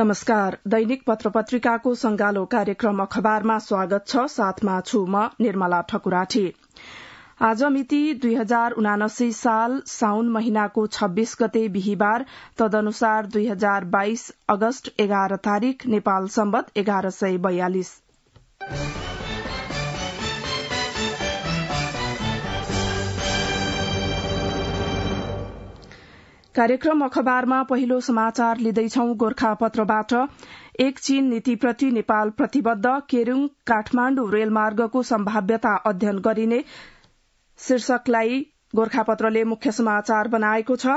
नमस्कार दैनिक पत्र पत्रिकाको संगालो कार्यक्रम अखबारमा स्वागत छ साथमा छु म निर्मला ठकुराठी आज मिति दुई हजार उनासी साल साउन महिनाको छब्बीस गते बिहिबार तदनुसार दुई हजार बाइस अगस्त एघार तारीक नेपाल सम्बत एघार सय बयालिस कार्यक्रम अखबारमा पहिलो समाचार गोर्खा पत्रबाट एक चीन नीतिप्रति नेपाल प्रतिबद्ध केरूङ काठमाण्डु रेलमार्गको सम्भाव्यता अध्ययन गरिने शीर्षकलाई गोर्खापत्रले मुख्य समाचार बनाएको छ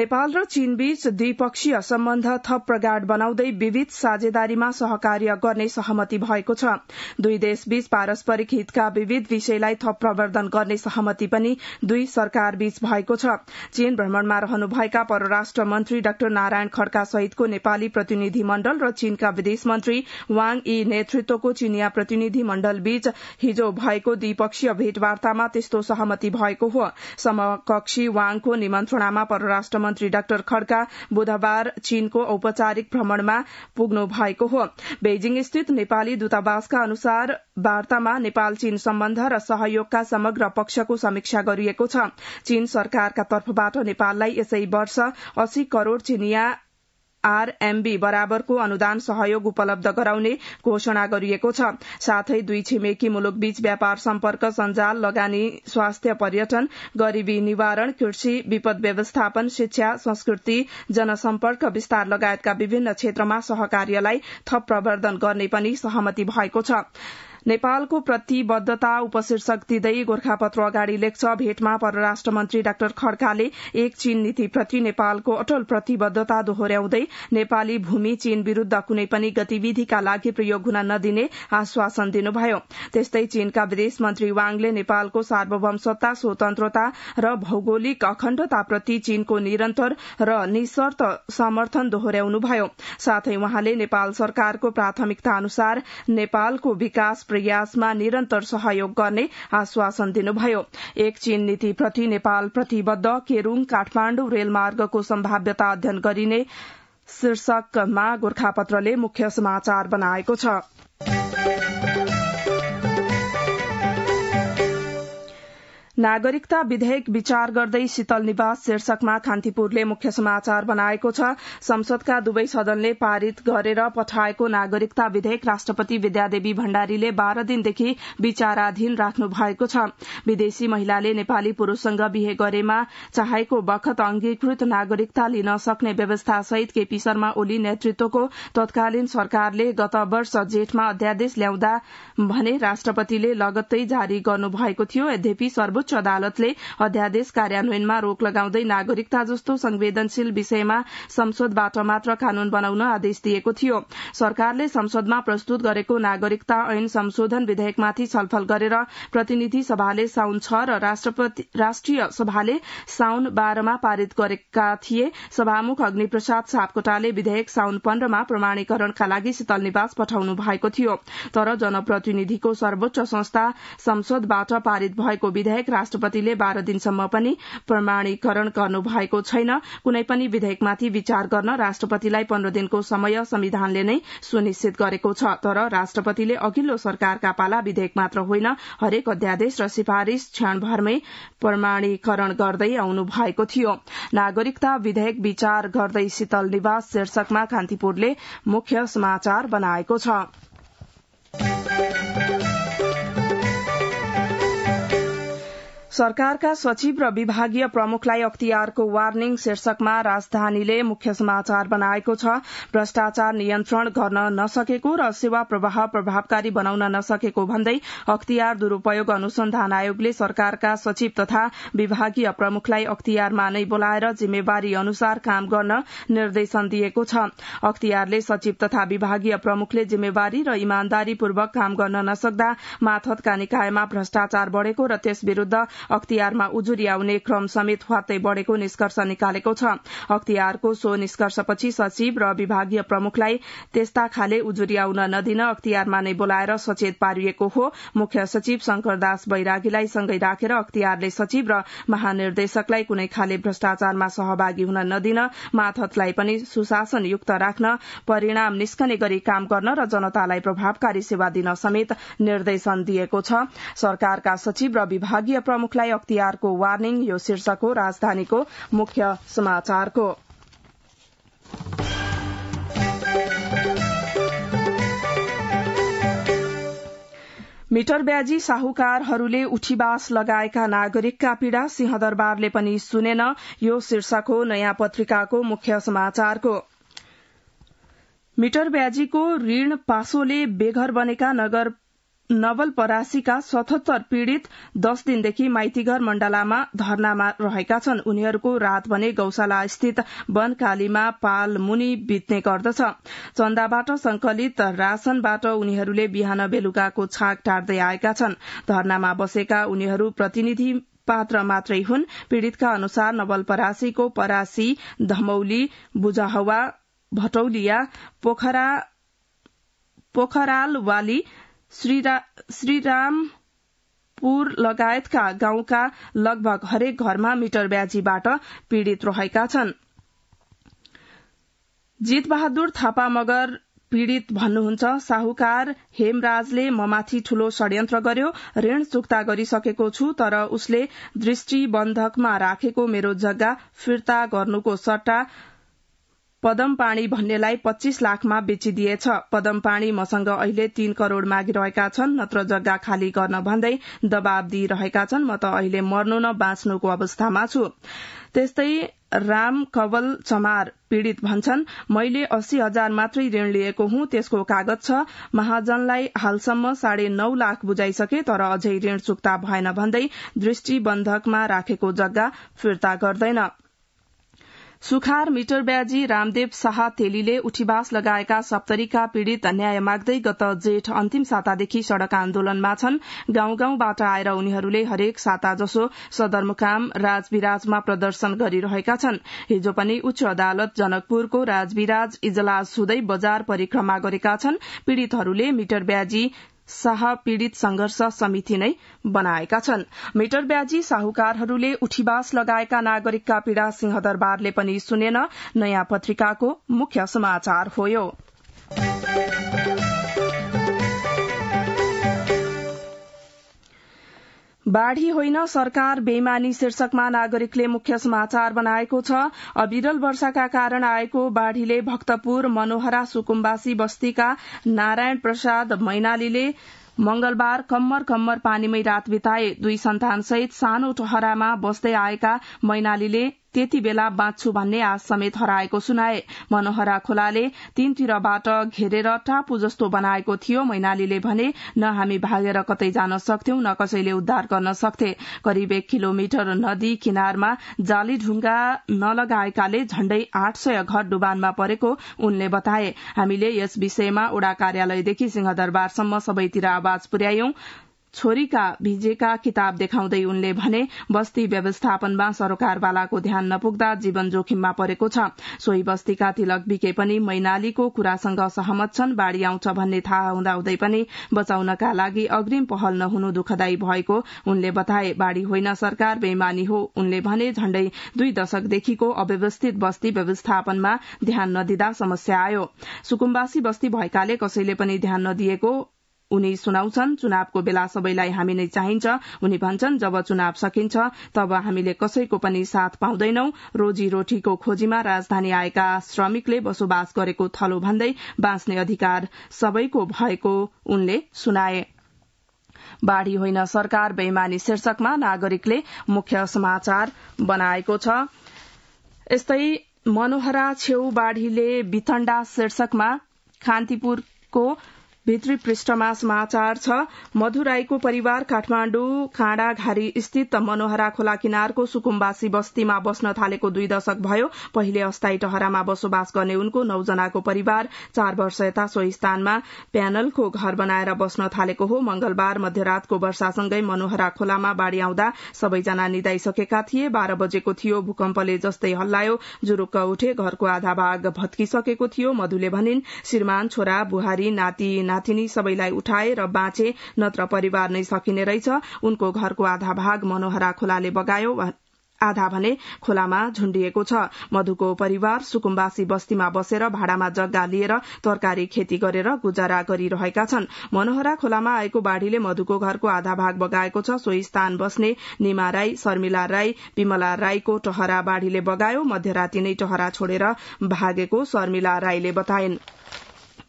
नेपाल र चीनबीच द्विपक्षीय सम्बन्ध थप प्रगाढ़ बनाउँदै विविध साझेदारीमा सहकार्य गर्ने सहमति भएको छ दुई देशबीच पारस्परिक हितका विविध विषयलाई थप प्रवर्धन गर्ने सहमति पनि दुई सरकारबीच भएको छ चीन भ्रमणमा रहनुभएका परराष्ट्र मन्त्री डाक्टर नारायण खड्का सहितको नेपाली प्रतिनिधि मण्डल र चीनका विदेश मन्त्री वाङ यी नेतृत्वको चिनिया प्रतिनिधि मण्डलबीच हिजो भएको द्विपक्षीय भेटवार्तामा त्यस्तो सहमति भएको हो समकक्षी वाङको निमन्त्रणामा परराष्ट्र मन्त्री डाक्टर खड्का बुधबार चीनको औपचारिक भ्रमणमा पुग्नु भएको हो बेजिङ स्थित नेपाली दूतावासका अनुसार वार्तामा नेपाल चीन सम्बन्ध र सहयोगका समग्र पक्षको समीक्षा गरिएको छ चीन सरकारका तर्फबाट नेपाललाई यसै वर्ष अस्सी करोड़ चिनियाँ आरएमबी बराबरको अनुदान सहयोग उपलब्ध गराउने घोषणा गरिएको छ साथै दुई छिमेकी मुलुकबीच व्यापार सम्पर्क सञ्जाल लगानी स्वास्थ्य पर्यटन गरीबी निवारण कृषि विपद व्यवस्थापन शिक्षा संस्कृति जनसम्पर्क विस्तार लगायतका विभिन्न क्षेत्रमा सहकार्यलाई थप प्रवर्धन गर्ने पनि सहमति भएको छ नेपालको प्रतिबद्धता उपशीर्षक दिँदै गोर्खापत्र अगाडि लेख्छ भेटमा परराष्ट्र मन्त्री डाक्टर खड्काले एक चीन नीतिप्रति नेपालको अटल प्रतिबद्धता दोहोर्याउँदै नेपाली भूमि चीन विरूद्ध कुनै पनि गतिविधिका लागि प्रयोग हुन नदिने आश्वासन दिनुभयो त्यस्तै चीनका विदेश मन्त्री वाङले नेपालको सार्वभौम सत्ता स्वतन्त्रता र भौगोलिक अखण्डताप्रति चीनको निरन्तर र निशर्त समर्थन दोहोर्याउनुभयो साथै वहाँले नेपाल सरकारको प्राथमिकता अनुसार नेपालको विकास प्रयासमा निरन्तर सहयोग गर्ने आश्वासन दिनुभयो एक चीन नीतिप्रति नेपाल प्रतिबद्ध केरूङ काठमाण्डु रेलमार्गको सम्भाव्यता अध्ययन गरिने शीर्षकमा गोर्खापत्रले मुख्य समाचार बनाएको छ नागरिकता विधेयक विचार गर्दै शीतल निवास शीर्षकमा कान्तिपुरले मुख्य समाचार बनाएको छ संसदका दुवै सदनले पारित गरेर पठाएको नागरिकता विधेयक राष्ट्रपति विद्यादेवी भण्डारीले बाह्र दिनदेखि विचाराधीन राख्नु भएको छ विदेशी महिलाले नेपाली पुरूषसँग बिहे गरेमा चाहेको वखत अंगीकृत नागरिकता लिन सक्ने व्यवस्था सहित केपी शर्मा ओली नेतृत्वको तत्कालीन सरकारले गत वर्ष जेठमा अध्यादेश ल्याउँदा भने राष्ट्रपतिले लगत्तै जारी गर्नु भएको थियो यद्यपि सर्वोच्च सर्वोच्च अदालतले अध्यादेश कार्यान्वयनमा रोक लगाउँदै नागरिकता जस्तो संवेदनशील विषयमा संसदबाट मात्र कानून बनाउन आदेश दिएको थियो सरकारले संसदमा प्रस्तुत गरेको नागरिकता ऐन संशोधन विधेयकमाथि छलफल गरेर प्रतिनिधि सभाले साउन छ र राष्ट्रिय सभाले साउन बाह्रमा पारित गरेका थिए सभामुख अग्निप्रसाद सापकोटाले विधेयक साउन पन्ध्रमा प्रमाणीकरणका लागि शीतल निवास पठाउनु भएको थियो तर जनप्रतिनिधिको सर्वोच्च संस्था संसदबाट पारित भएको विधेयक राष्ट्रपतिले बाह्र दिनसम्म पनि प्रमाणीकरण गर्नु भएको छैन कुनै पनि विधेयकमाथि विचार गर्न राष्ट्रपतिलाई पन्ध्र दिनको समय संविधानले नै सुनिश्चित गरेको छ तर राष्ट्रपतिले अघिल्लो सरकारका पाला विधेयक मात्र होइन हरेक अध्यादेश र सिफारिश क्षणभरमै प्रमाणीकरण गर्दै आउनु भएको थियो नागरिकता विधेयक विचार गर्दै शीतल निवास शीर्षकमा कान्तिपुरले मुख्य समाचार बनाएको छ सरकारका सचिव र विभागीय प्रमुखलाई अख्तियारको वार्निङ शीर्षकमा राजधानीले मुख्य समाचार बनाएको छ भ्रष्टाचार नियन्त्रण गर्न नसकेको र सेवा प्रवाह प्रभावकारी बनाउन नसकेको भन्दै अख्तियार दुरूपयोग अनुसन्धान आयोगले सरकारका सचिव तथा विभागीय प्रमुखलाई अख्तियारमा नै बोलाएर जिम्मेवारी अनुसार काम गर्न निर्देशन दिएको छ अख्तियारले सचिव तथा विभागीय प्रमुखले जिम्मेवारी र इमानदारीपूर्वक काम गर्न नसक्दा माथतका निकायमा भ्रष्टाचार बढ़ेको र त्यस विरूद्ध अख्तियारमा उजुरी आउने क्रम समेत ह्वात्तै बढ़ेको निष्कर्ष निकालेको छ अख्तियारको सो निष्कर्षपछि सचिव र विभागीय प्रमुखलाई त्यस्ता खाले उजुरी आउन नदिन अख्तियारमा नै बोलाएर सचेत पारिएको हो मुख्य सचिव शंकर दास बैरागीलाई सँगै राखेर अख्तियारले सचिव र महानिर्देशकलाई कुनै खाले भ्रष्टाचारमा सहभागी हुन नदिन माथतलाई पनि सुशासनयुक्त राख्न परिणाम निस्कने गरी काम गर्न र जनतालाई प्रभावकारी सेवा दिन समेत निर्देशन दिएको छ सरकारका सचिव र विभागीय प्रमुख मुलुकलाई अख्तियारको वार्निङ यो शीर्षक हो राजधानीको मुख्य समाचारको मिटर ब्याजी साहुकारहरूले उठीबास लगाएका नागरिकका पीड़ा सिंहदरबारले पनि सुनेन यो शीर्षक हो नयाँ पत्रिकाको मुख्य समाचारको मिटर ब्याजीको ऋण पासोले बेघर बनेका नगर नवलपरासीका सतहत्तर पीड़ित दश दिनदेखि माइतीघर मण्डलामा धरनामा रहेका छन् उनीहरूको रात भने गौशाला स्थित वनकालीमा पाल मुनि बित्ने गर्दछ चन्दाबाट संकलित राशनबाट उनीहरूले बिहान बेलुकाको छाक टार्दै आएका छन् धरनामा बसेका उनीहरू प्रतिनिधि पात्र मात्रै हुन् पीड़ितका अनुसार नवलपरासीको परासी धमौली बुजाहवा भटौलिया पोखराल वाली श्रीरामपुर लगायतका गाउँका लगभग हरेक घरमा मिटर ब्याजीबाट पीड़ित रहेका छन् बहादुर थापा मगर पीड़ित भन्नुहुन्छ साहुकार हेमराजले ममाथि ठूलो षड्यन्त्र गर्यो ऋण चुक्ता गरिसकेको छु तर उसले दृष्टि बन्धकमा राखेको मेरो जग्गा फिर्ता गर्नुको सट्टा पदम पाणी भन्नेलाई पच्चीस लाखमा बेचिदिएछ पदम पाणी मसँग अहिले तीन करोड़ मागिरहेका छन् नत्र जग्गा खाली गर्न भन्दै दवाब दिइरहेका छन् म त अहिले मर्नु न बाँच्नुको अवस्थामा छु त्यस्तै राम कवल चमार पीड़ित भन्छन् मैले अस्सी हजार मात्रै ऋण लिएको हुँ त्यसको कागज छ महाजनलाई हालसम्म साढे नौ लाख बुझाइसके तर अझै ऋण चुक्ता भएन भन्दै दृष्टिबन्धकमा राखेको जग्गा फिर्ता गर्दैन सुखार मिटर ब्याजी रामदेव शाह तेलीले उठीवास लगाएका सप्तरीका पीड़ित न्याय माग्दै गत जेठ अन्तिम सातादेखि सड़क आन्दोलनमा छन् गाउँ गाउँबाट आएर उनीहरूले हरेक साता जसो सदरमुकाम राजविराजमा प्रदर्शन गरिरहेका छन् हिजो पनि उच्च अदालत जनकपुरको राजविराज इजलास हुँदै बजार परिक्रमा गरेका छन् पीड़ितहरूले मिटर ब्याजी शाह पीड़ित संघर्ष समिति नै बनाएका छन् मिटर ब्याजी साहुकारहरूले उठीबास लगाएका नागरिकका पीड़ा सिंहदरबारले पनि सुनेन नयाँ पत्रिकाको मुख्य समाचार हो बाढ़ी होइन सरकार बेमानी शीर्षकमा नागरिकले मुख्य समाचार बनाएको छ अविरल वर्षाका कारण आएको बाढ़ीले भक्तपुर मनोहरा सुकुम्बासी बस्तीका नारायण प्रसाद मैनालीले मंगलबार कम्मर कम्मर पानीमै रात बिताए दुई सन्तानसहित सानो टहरामा बस्दै आएका मैनालीले त्यति बेला बाँच्छु भन्ने आश समेत हराएको सुनाए मनोहरा खोलाले तीनतिरबाट घेरेर टापु जस्तो बनाएको थियो मैनालीले भने न हामी भागेर कतै जान सक्थ्यौं न कसैले उद्धार गर्न सक्थे करिब एक किलोमिटर नदी किनारमा जाली ढुङ्गा नलगाएकाले झण्डै आठ सय घर डुबानमा परेको उनले बताए हामीले यस विषयमा उड़ा कार्यालयदेखि सिंहदरबारसम्म सबैतिर आवाज पुर्यायौं छोरीका भिजेका किताब देखाउँदै उनले भने बस्ती व्यवस्थापनमा सरकारवालाको ध्यान नपुग्दा जीवन जोखिममा परेको छ सोही बस्तीका तिलक विके पनि मैनालीको कुरासँग सहमत छन् बाढ़ी आउँछ भन्ने थाहा हुँदाहुँदै पनि बचाउनका लागि अग्रिम पहल नहुनु दुःखदायी भएको उनले बताए बाढ़ी होइन सरकार बेमानी हो उनले भने झण्डै दुई दशकदेखिको अव्यवस्थित बस्ती व्यवस्थापनमा ध्यान नदिँदा समस्या आयो सुकुम्बासी बस्ती भएकाले कसैले पनि ध्यान नदिएको उनी सुनाउँछन् चुनावको बेला सबैलाई हामी नै चाहिन्छ उनी भन्छन् जब चुनाव सकिन्छ तब हामीले कसैको पनि साथ पाउँदैनौ रोजीरोटीको खोजीमा राजधानी आएका श्रमिकले बसोबास गरेको थलो भन्दै बाँच्ने अधिकार सबैको भएको उनले सुनाए बाढ़ी होइन सरकार बेमानी शीर्षकमा नागरिकले मुख्य समाचार बनाएको छ यस्तै मनोहरा छेउ बाढ़ीले वितण्डा शीर्षकमा खान्तिपुरको भित्री पृष्ठमा समाचार छ मधुराईको परिवार काठमाडौँ काँडाघारी स्थित मनोहरा खोला किनारको सुकुम्बासी बस्तीमा बस्न थालेको दुई दशक भयो पहिले अस्थायी टहरामा बसोबास गर्ने उनको नौजनाको परिवार चार वर्ष यता सोही स्थानमा प्यानलको घर बनाएर बस्न थालेको हो मंगलबार मध्यरातको वर्षासँगै मनोहरा खोलामा बाढ़ी आउँदा सबैजना निदाइसकेका थिए बाह्र बजेको थियो भूकम्पले जस्तै हल्लायो जुरुक्क उठे घरको आधा भाग भत्किसकेको थियो मधुले भनिन् श्रीमान छोरा बुहारी नाति नातिनी सबैलाई उठाए र बाँचे नत्र परिवार नै सकिने रहेछ उनको घरको आधा भाग मनोहरा खोलाले बगायो आधा भने खोलामा झुण्डिएको छ मधुको परिवार सुकुम्बासी बस्तीमा बसेर भाडामा जग्गा लिएर तरकारी खेती गरेर गुजारा गरिरहेका छन् मनोहरा खोलामा आएको बाढ़ीले मधुको घरको आधा भाग बगाएको छ सोही स्थान बस्ने निमा राई शर्मिला राई विमला राईको टहरा बाढ़ीले बगायो मध्यराती नै टहरा छोडेर भागेको शर्मिला राईले बताइन्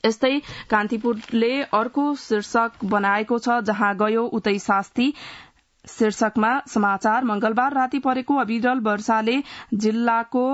यस्तै कान्तिपुरले अर्को शीर्षक बनाएको छ जहाँ गयो उतै शास्ति शीर्षकमा समाचार मंगलबार राति परेको अविरल वर्षाले जिल्लाको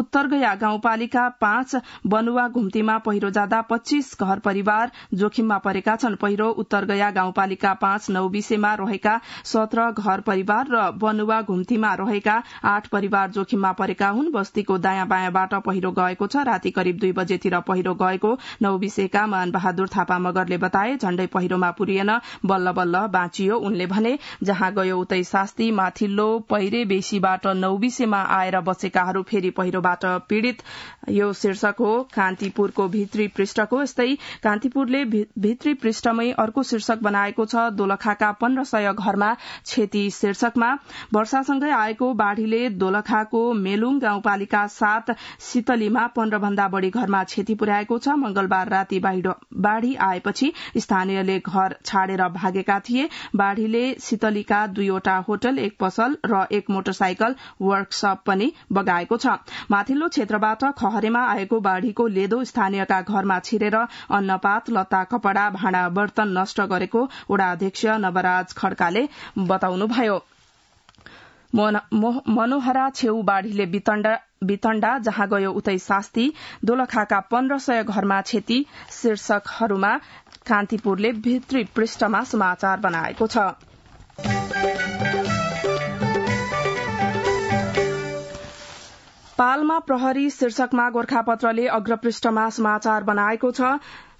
उत्तरगया गाउँपालिका पाँच बनुवा घुम्तीमा पहिरो जाँदा पच्चीस घर परिवार जोखिममा परेका छन् पहिरो उत्तरगया गाउँपालिका पाँच नौबिसेमा रहेका सत्र घर परिवार र बनुवा घुम्तीमा रहेका आठ परिवार जोखिममा परेका हुन् बस्तीको दायाँ बायाँबाट पहिरो गएको छ राति करिब दुई बजेतिर पहिरो गएको नौबिसेका मान बहादुर थापा मगरले बताए झण्डै पहिरोमा पुरिएन बल्ल बल्ल बाँचियो उनले भने जहाँ गयो उतै शास्ति माथिल्लो पहिरे बेसीबाट नौबिसेमा आएर बसेकाहरू फेरि पहिरो बाट पीड़ित यो शीर्षक हो कान्तिपुरको भित्री पृष्ठको यस्तै कान्तिपुरले भित्री पृष्ठमै अर्को शीर्षक बनाएको छ दोलखाका पन्ध्र सय घरमा क्षति शीर्षकमा वर्षासँगै आएको बाढ़ीले दोलखाको मेलुङ गाउँपालिका सात शीतलीमा पन्ध्र भन्दा बढ़ी घरमा क्षति पुर्याएको छ मंगलबार राति बाढ़ी आएपछि स्थानीयले घर छाडेर भागेका थिए बाढ़ीले शीतलीका दुईवटा होटल एक पसल र एक मोटरसाइकल वर्कशप पनि बगाएको छ माथिल्लो क्षेत्रबाट लहरेमा आएको बाढ़ीको लेदो स्थानीयका घरमा छिरेर अन्नपात लत्ता कपड़ा भाँडा बर्तन नष्ट गरेको वडा अध्यक्ष नवराज खड्काले बताउनुभयो मनोहरा छेउ बाढ़ीले वितण्डा जहाँ गयो उतै शास्ति दोलखाका पन्ध्र सय घरमा क्षति शीर्षकहरूमा कान्तिपुरले भित्री पृष्ठमा समाचार बनाएको छ पालमा प्रहरी शीर्षकमा गोर्खापत्रले अग्रपृष्ठमा समाचार बनाएको छ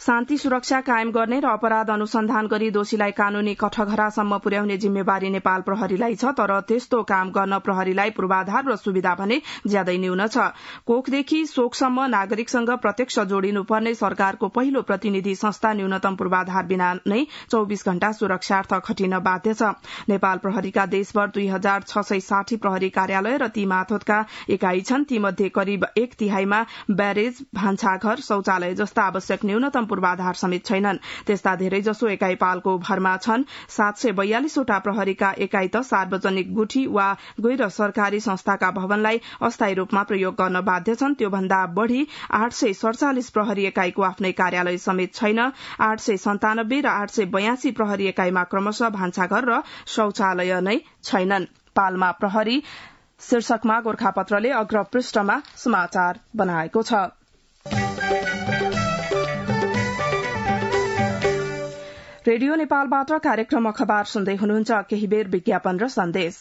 शान्ति सुरक्षा कायम गर्ने र अपराध अनुसन्धान गरी दोषीलाई कानूनी कठघरासम्म पुर्याउने जिम्मेवारी नेपाल प्रहरीलाई छ तर त्यस्तो काम गर्न प्रहरीलाई पूर्वाधार र सुविधा भने ज्यादै न्यून छ कोखदेखि शोकसम्म नागरिकसँग प्रत्यक्ष जोडिनुपर्ने सरकारको पहिलो प्रतिनिधि संस्था न्यूनतम पूर्वाधार बिना नै चौविस घण्टा सुरक्षार्थ खटिन बाध्य छ नेपाल प्रहरीका देशभर दुई हजार छ सय साठी प्रहरी कार्यालय र ती माथोतका एकाई छन् तीमध्ये करिब एक तिहाईमा ब्यारेज भान्साघर शौचालय जस्ता आवश्यक न्यूनतम पूर्वाधार समेत छैनन् त्यस्ता धेरैजसो एकाई पालको भरमा छन् सात सय बयालिसवटा प्रहरीका एकाइ त सार्वजनिक गुठी वा गैर सरकारी संस्थाका भवनलाई अस्थायी रूपमा प्रयोग गर्न बाध्य छन् त्योभन्दा बढ़ी आठ सय सड़चालिस प्रहरी एकाईको आफ्नै कार्यालय समेत छैन आठ सय सन्तानब्बे र आठ सय बयासी प्रहरी एकाईमा क्रमशः भान्साघर र शौचालय नै छैनन् पालमा प्रहरी शीर्षकमा गोर्खापत्रले अग्रपृष्ठमा समाचार बनाएको छ रेडियो नेपालबाट कार्यक्रम अखबार सुन्दै हुनुहुन्छ केही बेर विज्ञापन र सन्देश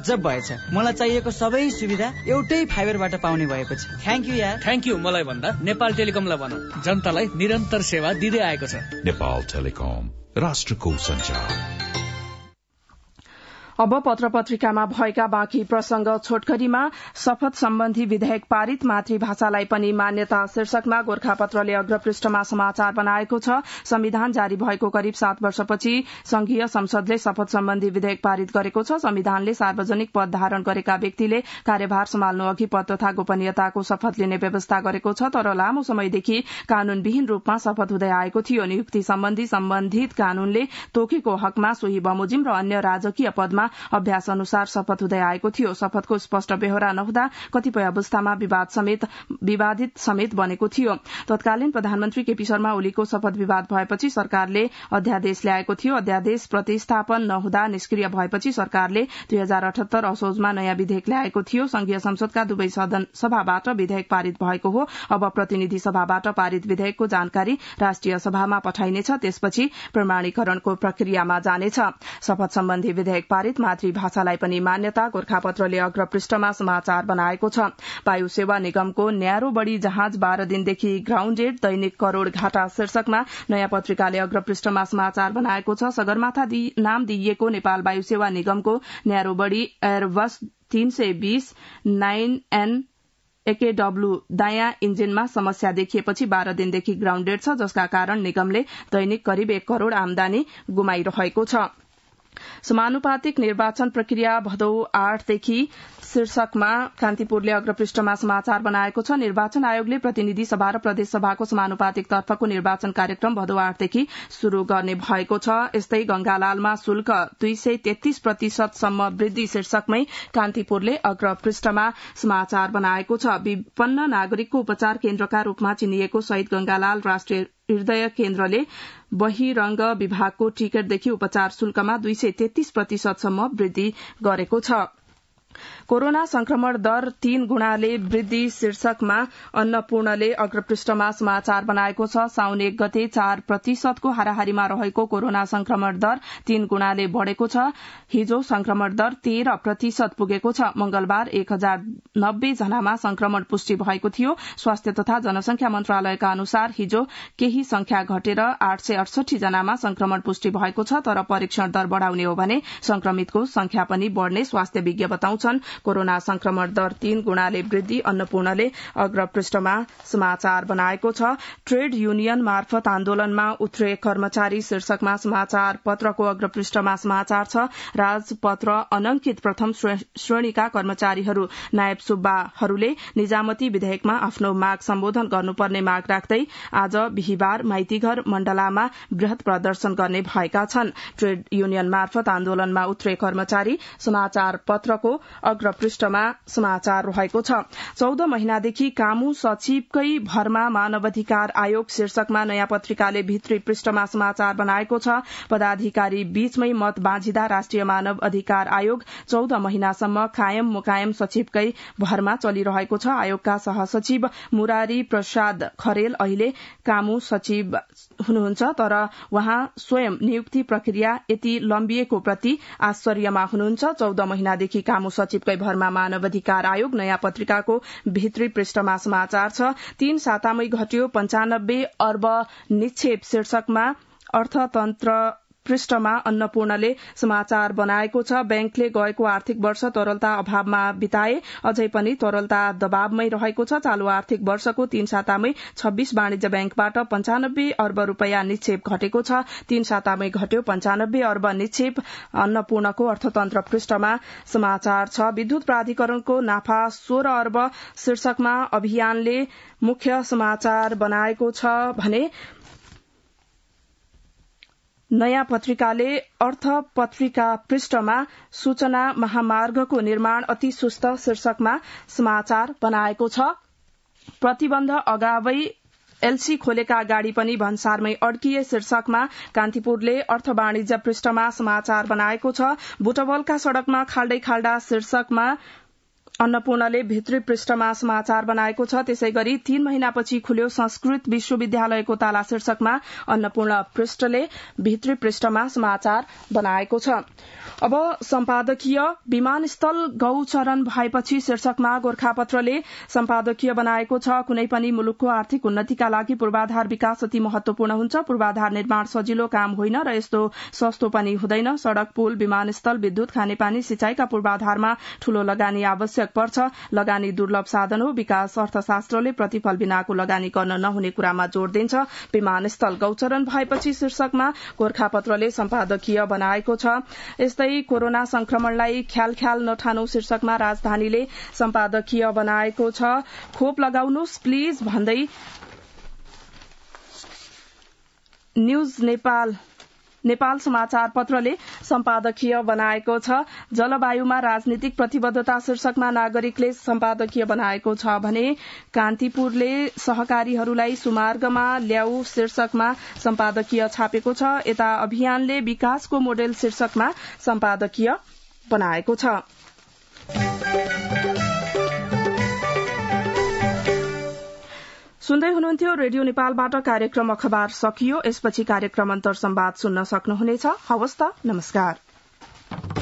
गजब भएछ मलाई चाहिएको सबै सुविधा एउटै फाइबरबाट पाउने भएको छ थ्याङ्क यू यार थ्याङ्क यू मलाई भन्दा नेपाल टेलिकमलाई भन जनतालाई निरन्तर सेवा दिँदै आएको छ नेपाल टेलिकम राष्ट्रको संचार अब पत्र पत्रिकामा भएका बाँकी प्रसंग छोटकरीमा शपथ सम्बन्धी विधेयक पारित मातृभाषालाई पनि मान्यता शीर्षकमा गोर्खा पत्रले अग्रपृष्ठमा समाचार बनाएको छ संविधान जारी भएको करिब सात वर्षपछि संघीय संसदले शपथ सम्बन्धी विधेयक पारित गरेको छ संविधानले सार्वजनिक पद धारण गरेका व्यक्तिले कार्यभार सम्हाल्नु अघि पद तथा गोपनीयताको शपथ लिने व्यवस्था गरेको छ तर लामो समयदेखि कानूनविहीन रूपमा शपथ हुँदै आएको थियो नियुक्ति सम्बन्धी सम्बन्धित कानूनले तोकेको हकमा सोही बमोजिम र अन्य राजकीय पदमा अभ्यास अनुसार शपथ हुँदै आएको थियो शपथको स्पष्ट बेहोरा नहुँदा कतिपय अवस्थामा विवादित समेत बनेको थियो तत्कालीन प्रधानमन्त्री केपी शर्मा ओलीको शपथ विवाद भएपछि सरकारले अध्यादेश ल्याएको थियो अध्यादेश प्रतिस्थापन नहुँदा निष्क्रिय भएपछि सरकारले दुई हजार अठहत्तर असोजमा नयाँ विधेयक ल्याएको थियो संघीय संसदका दुवै सदन सभाबाट विधेयक पारित भएको हो अब प्रतिनिधि सभाबाट पारित विधेयकको जानकारी राष्ट्रिय सभामा पठाइनेछ त्यसपछि प्रमाणीकरणको प्रक्रियामा जानेछ शपथ सम्बन्धी विधेयक पारित आधारित मातृभाषालाई पनि मान्यता गोर्खापत्रले अग्रपृष्ठमा समाचार बनाएको छ वायु सेवा निगमको न्यारो बढ़ी जहाज बाह्र दिनदेखि ग्राउण्डेड दैनिक करोड़ घाटा शीर्षकमा नयाँ पत्रिकाले अग्रपृष्ठमा समाचार बनाएको छ सगरमाथा नाम दिइएको नेपाल वायु सेवा निगमको न्यारो बढ़ी एयरबस तीन सय बीस नाइन एन एकेडब्ल्यू दायाँ इन्जिनमा समस्या देखिएपछि बाह्र दिनदेखि ग्राउण्डेड छ जसका कारण निगमले दैनिक करिब एक करोड़ आमदानी गुमाइरहेको छ समानुपातिक निर्वाचन प्रक्रिया भदौ आठदेखि शीर्षकमा कान्तिपुरले अग्रपृष्ठमा समाचार बनाएको छ निर्वाचन आयोगले प्रतिनिधि सभा र प्रदेश सभाको समानुपातिक तर्फको निर्वाचन कार्यक्रम भदौ आठदेखि शुरू गर्ने भएको छ यस्तै गंगालालमा शुल्क दुई सय तेत्तीस प्रतिशतसम्म वृद्धि शीर्षकमै कान्तिपुरले अग्रपृष्ठमा समाचार बनाएको छ विपन्न नागरिकको उपचार केन्द्रका रूपमा चिनिएको शहीद गंगालाल राष्ट्रिय हृदय केन्द्रले बहिरंग विभागको टिकटदेखि उपचार शुल्कमा दुई सय तेत्तीस प्रतिशतसम्म वृद्धि गरेको छ कोरोना संक्रमण दर तीन गुणाले वृद्धि शीर्षकमा अन्नपूर्णले अग्रपृष्ठमा समाचार बनाएको छ साउन एक गते चार प्रतिशतको हाराहारीमा रहेको कोरोना संक्रमण दर तीन गुणाले बढ़ेको छ हिजो संक्रमण दर तेह्र प्रतिशत पुगेको छ मंगलबार एक हजार नब्बे जनामा संक्रमण पुष्टि भएको थियो स्वास्थ्य तथा जनसंख्या मन्त्रालयका अनुसार हिजो केही संख्या घटेर आठ सय अडसठी जनामा संक्रमण पुष्टि भएको छ तर परीक्षण दर बढ़ाउने हो भने संक्रमितको संख्या पनि बढ़ने स्वास्थ्य विज्ञ बताउँछ छन् कोरोना संक्रमण दर तीन गुणाले वृद्धि अन्नपूर्णले अग्रपृष्ठमा समाचार बनाएको छ ट्रेड युनियन मार्फत आन्दोलनमा उत्रे कर्मचारी शीर्षकमा समाचार पत्रको अग्रपृष्ठमा समाचार छ राजपत्र अनंकित प्रथम श्रेणीका कर्मचारीहरू नायब सुब्बाहरूले निजामती विधेयकमा आफ्नो माग सम्बोधन गर्नुपर्ने माग राख्दै आज बिहिबार माइतीघर मण्डलामा वृहत प्रदर्शन गर्ने भएका छन् ट्रेड युनियन मार्फत आन्दोलनमा उत्रे कर्मचारी समाचार पत्रको अग्रपृष्ठमा समाचार रहेको छ चौध महिनादेखि कामु सचिवकै भरमा मानवाधिकार आयोग शीर्षकमा नयाँ पत्रिकाले भित्री पृष्ठमा समाचार बनाएको छ पदाधिकारी बीचमै मत बाँझिदा राष्ट्रिय मानव अधिकार आयोग चौध महिनासम्म कायम मुकायम सचिवकै भरमा चलिरहेको छ आयोगका सहसचिव मुरारी प्रसाद खरेल अहिले कामु सचिव हुनुहुन्छ तर वहाँ स्वयं नियुक्ति प्रक्रिया यति लम्बिएको प्रति आश्चर्यमा हुनुहुन्छ चौध महिनादेखि कामु सचिव सचिवकै भरमा मानव अधिकार आयोग नयाँ पत्रिकाको भित्री पृष्ठमा समाचार छ तीन सातामै घट्यो पञ्चानब्बे अर्ब निक्षेप शीर्षकमा अर्थतन्त्र पृष्ठमा अन्नपूर्णले समाचार बनाएको छ ब्याङ्कले गएको आर्थिक वर्ष तरलता अभावमा बिताए अझै पनि तरलता दबावमै रहेको छ चालू आर्थिक वर्षको तीन सातामै छब्बीस वाणिज्य ब्याङ्कबाट पञ्चानब्बे अर्ब रूपियाँ निक्षेप घटेको छ तीन सातामै घट्यो पञ्चानब्बे अर्ब निक्षेप अन्नपूर्णको अर्थतन्त्र पृष्ठमा समाचार छ विद्युत प्राधिकरणको नाफा सोह्र अर्ब शीर्षकमा अभियानले मुख्य समाचार बनाएको छ भने नयाँ पत्रिकाले अर्थ पत्रिका पृष्ठमा सूचना महामार्गको निर्माण अति सुस्त शीर्षकमा समाचार बनाएको छ प्रतिबन्ध अगावै एलसी खोलेका गाड़ी पनि भन्सारमै अड्किए शीर्षकमा कान्तिपुरले अर्थ वाणिज्य पृष्ठमा समाचार बनाएको छ बुटवलका सड़कमा खाल्डै खाल्डा शीर्षकमा अन्नपूर्णले भित्री पृष्ठमा समाचार बनाएको छ त्यसै गरी तीन महिनापछि खुल्यो संस्कृत विश्वविद्यालयको ताला शीर्षकमा अन्नपूर्ण पृष्ठले भित्री पृष्ठमा समाचार बनाएको छ अब सम्पादकीय विमानस्थल गौचरण भएपछि शीर्षकमा गोर्खापत्रले सम्पादकीय बनाएको छ कुनै पनि मुलुकको आर्थिक उन्नतिका लागि पूर्वाधार विकास अति महत्वपूर्ण हुन्छ पूर्वाधार निर्माण सजिलो काम होइन र यस्तो सस्तो पनि हुँदैन सड़क पुल विमानस्थल विद्युत खानेपानी सिंचाईका पूर्वाधारमा ठूलो लगानी आवश्यक फरक पर्छ लगानी दुर्लभ साधन हो विकास अर्थशास्त्रले प्रतिफल बिनाको लगानी गर्न नहुने कुरामा जोड़ दिन्छ विमानस्थल गौचरण भएपछि शीर्षकमा गोर्खापत्रले सम्पादकीय बनाएको छ यस्तै कोरोना संक्रमणलाई ख्याल ख्याल नठानु शीर्षकमा राजधानीले सम्पादकीय बनाएको छ खोप लगाउनुहोस् प्लिज भन्दै न्यूज नेपाल नेपाल समाचार पत्रले सम्पादकीय बनाएको छ जलवायुमा राजनीतिक प्रतिबद्धता शीर्षकमा नागरिकले सम्पादकीय बनाएको छ भने कान्तिपुरले सहकारीहरूलाई सुमार्गमा ल्याउ शीर्षकमा सम्पादकीय छापेको छ यता अभियानले विकासको मोडेल शीर्षकमा सम्पादकीय बनाएको छ सुन्दै हुनुहुन्थ्यो रेडियो नेपालबाट कार्यक्रम अखबार सकियो यसपछि कार्यक्रम अन्तर सम्वाद सुन्न सक्नुहुनेछ हवस् त नमस्कार